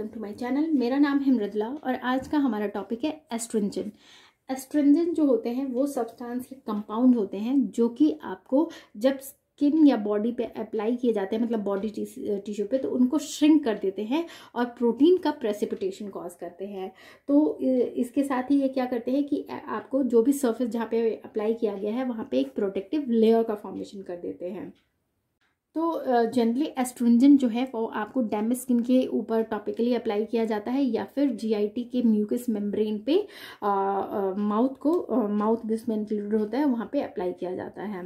welcome to my channel मेरा नाम है मृदला और आज का हमारा टॉपिक है एस्ट्रिंजन एस्ट्रिंजन जो होते हैं वो सब्सटेंस कंपाउंड होते हैं जो कि आपको जब स्किन या बॉडी पे अप्लाई किए जाते हैं मतलब बॉडी टिश्यू पे तो उनको श्रिंक कर देते हैं और प्रोटीन का प्रेसिपिटेशन कॉज करते हैं तो इसके साथ ही ये क्या करते हैं कि आपको जो भी सर्फेस जहाँ पे अप्लाई किया गया है वहाँ पर एक प्रोटेक्टिव लेयर का फॉर्मेशन कर देते हैं तो जनरली एस्ट्रिंजन जो है वो आपको डैमेज स्किन के ऊपर टॉपिकली अप्लाई किया जाता है या फिर जीआईटी के म्यूकस मेम्ब्रेन पे माउथ को माउथ जिसमें इंक्लूडेड होता है वहाँ पे अप्लाई किया जाता है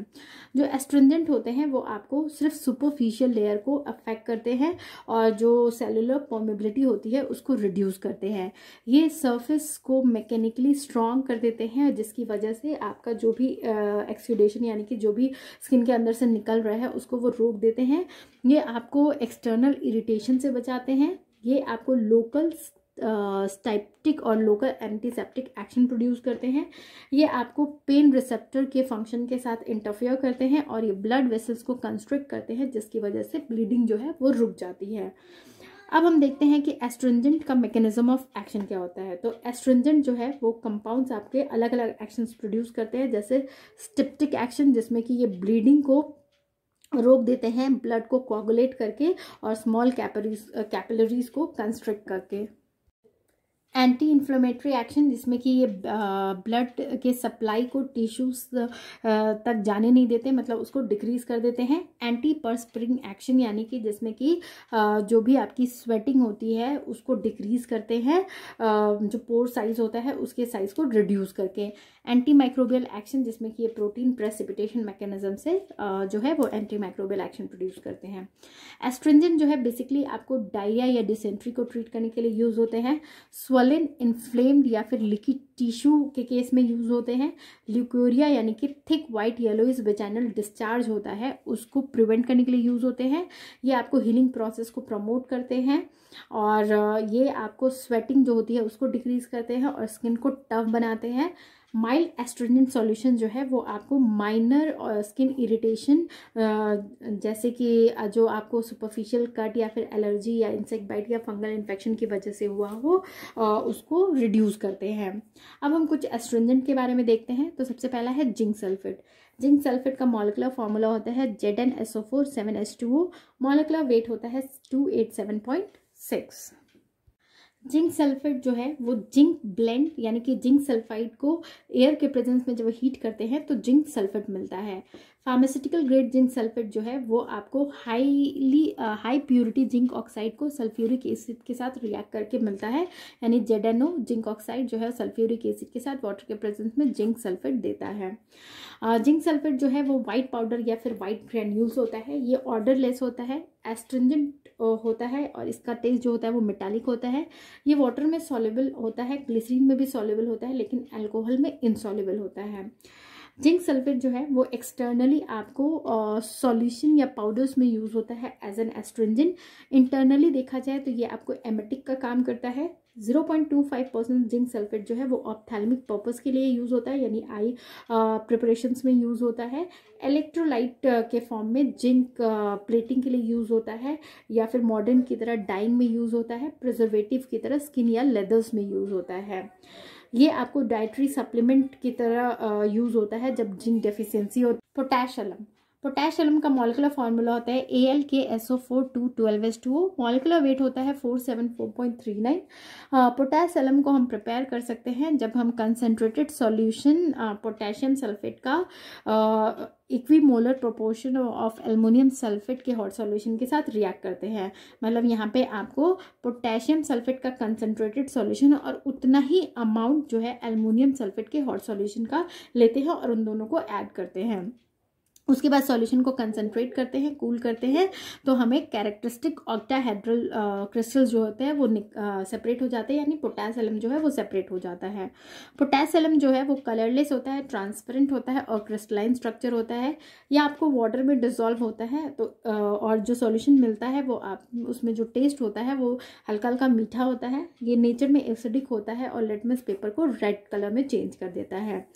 जो एस्ट्रिंजेंट होते हैं वो आपको सिर्फ सुपरफिशियल लेयर को अफेक्ट करते हैं और जो सेलुलर पॉमेबिलिटी होती है उसको रिड्यूस करते हैं ये सर्फेस को मैकेनिकली स्ट्रॉन्ग कर देते हैं जिसकी वजह से आपका जो भी एक्सीडेशन यानी कि जो भी स्किन के अंदर से निकल रहा है उसको वो रोक देते हैं ये आपको एक्सटर्नल इरिटेशन से बचाते हैं ये आपको लोकल स्टाइप्टिक और लोकल एंटीसेप्टिक एक्शन प्रोड्यूस करते हैं ये आपको पेन रिसेप्टर के फंक्शन के साथ इंटरफेयर करते हैं और ये ब्लड वेसल्स को कंस्ट्रिक्ट करते हैं जिसकी वजह से ब्लीडिंग जो है वो रुक जाती है अब हम देखते हैं कि एस्ट्रेंजेंट का मैकेनिज्म ऑफ एक्शन क्या होता है तो एस्ट्रेंजेंट जो है वो कंपाउंड्स आपके अलग अलग एक्शंस प्रोड्यूस करते हैं जैसे स्टिप्टिक एक्शन जिसमें कि ये ब्लीडिंग को रोक देते हैं ब्लड को कोगुलेट करके और स्मॉल कैपरीज कैपलरीज को कंस्ट्रक्ट करके एंटी इन्फ्लोमेटरी एक्शन जिसमें कि ये ब्लड के सप्लाई को टिश्यूज तक जाने नहीं देते मतलब उसको डिक्रीज कर देते हैं एंटी परस्परिंग एक्शन यानी कि जिसमें कि जो भी आपकी स्वेटिंग होती है उसको डिक्रीज करते हैं जो पोर साइज होता है उसके साइज को रिड्यूस करके एंटी माइक्रोबियल एक्शन जिसमें कि ये प्रोटीन प्रेसिपिटेशन मैकेनिज्म से जो है वो एंटी माइक्रोबियल एक्शन प्रोड्यूस करते हैं एस्ट्रेंजन जो है बेसिकली आपको डायरिया या डिसेंट्री को ट्रीट करने के लिए यूज होते हैं स्वलिन इन्फ्लेम्ड या फिर लिकी टिश्यू के केस में यूज़ होते हैं ल्यूकोरिया यानी कि थिक वाइट येलो इस बेचैनल डिस्चार्ज होता है उसको प्रिवेंट करने के लिए यूज़ होते हैं ये आपको हीलिंग प्रोसेस को प्रमोट करते हैं और ये आपको स्वेटिंग जो होती है उसको डिक्रीज करते हैं और स्किन को टफ बनाते हैं माइल्ड एस्ट्रोजन सॉल्यूशन जो है वो आपको माइनर स्किन इरिटेशन जैसे कि uh, जो आपको सुपरफिशियल कट या फिर एलर्जी या इंसेक्ट बाइट या फंगल इन्फेक्शन की वजह से हुआ हो uh, उसको रिड्यूस करते हैं अब हम कुछ एस्ट्रोजन के बारे में देखते हैं तो सबसे पहला है जिंक सल्फेट जिंक सल्फेट का मोलिकुलर फॉर्मूला होता है Z N S O four seven S two O molecular weight होता है two eight seven point six zinc sulphate जो है वो जिंक ब्लेंड यानी कि जिंक सल्फाइड को एयर के प्रेजेंस में जब हीट करते हैं तो जिंक सल्फेट मिलता है फार्मास्यूटिकल ग्रेड जिंक सल्फेट जो है वो आपको highly high purity zinc oxide को सल्फ्यूरिक एसिड के साथ रिएक्ट करके मिलता है यानी जेडेनो जिंक ऑक्साइड जो है सल्फ्यूरिक एसिड के साथ वाटर के प्रेजेंस में जिंक सल्फेट देता है जिंक सल्फेट जो है वो वाइट पाउडर या फिर वाइट ग्रैन्यूल्स होता है ये ऑर्डरलेस होता है एस्ट्रिंजेंट होता है और इसका टेस्ट जो होता है वो मेटालिक होता है ये वाटर में सॉलेबल होता है ग्लिसरीन में भी सॉलेबल होता है लेकिन अल्कोहल में इनसॉलेबल होता है जिंक सल्फेट जो है वो एक्सटर्नली आपको सॉल्यूशन या पाउडर्स में यूज़ होता है एज एन एस्ट्रेंजन इंटरनली देखा जाए तो ये आपको एमेटिक का काम करता है 0.25 परसेंट जिंक सल्फेट जो है वो ऑप्थैलमिक पर्पस के लिए यूज़ होता है यानी आई प्रिपरेशंस में यूज़ होता है इलेक्ट्रोलाइट के फॉर्म में जिंक प्लेटिंग के लिए यूज़ होता है या फिर मॉडर्न की तरह डाइंग में यूज़ होता है प्रिजर्वेटिव की तरह स्किन या लेदर्स में यूज़ होता है ये आपको डाइट्री सप्लीमेंट की तरह यूज़ होता है जब जिंक डेफिशिएंसी और पोटैशलम पोटेशियम का मॉलिकुलर फार्मूला होता है ए एल के S O four two twelve S two molecular weight होता है four seven four point three nine potassium को हम प्रिपेयर कर सकते हैं जब हम कंसनट्रेटेड सॉल्यूशन पोटेशियम सल्फेट का equimolar equimolar proportion of aluminium sulphate के हॉट सॉल्यूशन के साथ रिएक्ट करते हैं मतलब यहाँ पे आपको पोटेशियम सल्फेट का कंसनट्रेटेड सॉल्यूशन और उतना ही अमाउंट जो है एलमोनियम सल्फेट के हॉट सॉल्यूशन का लेते हैं और उन दोनों को ऐड करते हैं उसके बाद सॉल्यूशन को कंसनट्रेट करते हैं कूल करते हैं तो हमें कैरेक्टरिस्टिक ऑक्टाहेड्रल क्रिस्टल्स जो होते हैं वो सेपरेट uh, हो जाते हैं यानी पोटासलम जो है वो सेपरेट हो जाता है पोटासलम जो है वो कलरलेस होता है ट्रांसपेरेंट होता है और क्रिस्टलाइन स्ट्रक्चर होता है या आपको वाटर में डिजोल्व होता है तो uh, और जो सोल्यूशन मिलता है वो आप उसमें जो टेस्ट होता है वो हल्का हल्का मीठा होता है ये नेचर में एसिडिक होता है और लेटमस पेपर को रेड कलर में चेंज कर देता है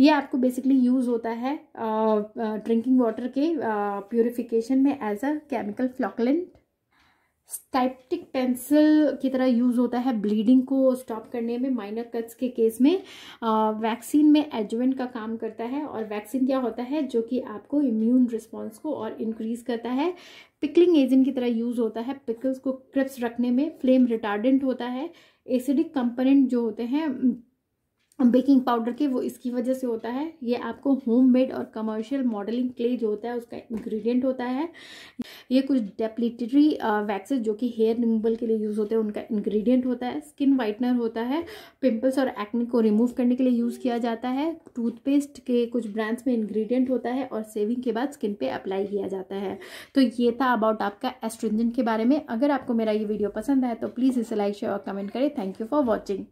ये आपको बेसिकली यूज़ होता है uh, ड्रिंकिंग वाटर के प्योरिफिकेशन uh, में as a chemical flocculant styptic pencil की तरह यूज़ होता है ब्लीडिंग को स्टॉप करने में माइनर कट्स के केस में वैक्सीन uh, में एजुवेंट का काम करता है और वैक्सीन क्या होता है जो कि आपको इम्यून रिस्पांस को और इंक्रीज करता है पिकलिंग एजेंट की तरह यूज़ होता है पिकल्स को क्रिप्स रखने में फ्लेम रिटार्डेंट होता है एसिडिक कंपोनेंट जो होते हैं बेकिंग पाउडर के वो इसकी वजह से होता है ये आपको होममेड और कमर्शियल मॉडलिंग क्ले जो होता है उसका इंग्रेडिएंट होता है ये कुछ डेप्लीटरी वैक्सेस जो कि हेयर रिमूवल के लिए यूज़ होते हैं उनका इंग्रेडिएंट होता है स्किन वाइटनर होता है पिंपल्स और एक्ने को रिमूव करने के लिए यूज़ किया जाता है टूथपेस्ट के कुछ ब्रांड्स में इन्ग्रीडियंट होता है और सेविंग के बाद स्किन पर अप्लाई किया जाता है तो ये था अबाउट आपका एस्ट्रिंजेंट के बारे में अगर आपको मेरा ये वीडियो पसंद है तो प्लीज़ इसे लाइक शेयर और कमेंट करें थैंक यू फॉर वॉचिंग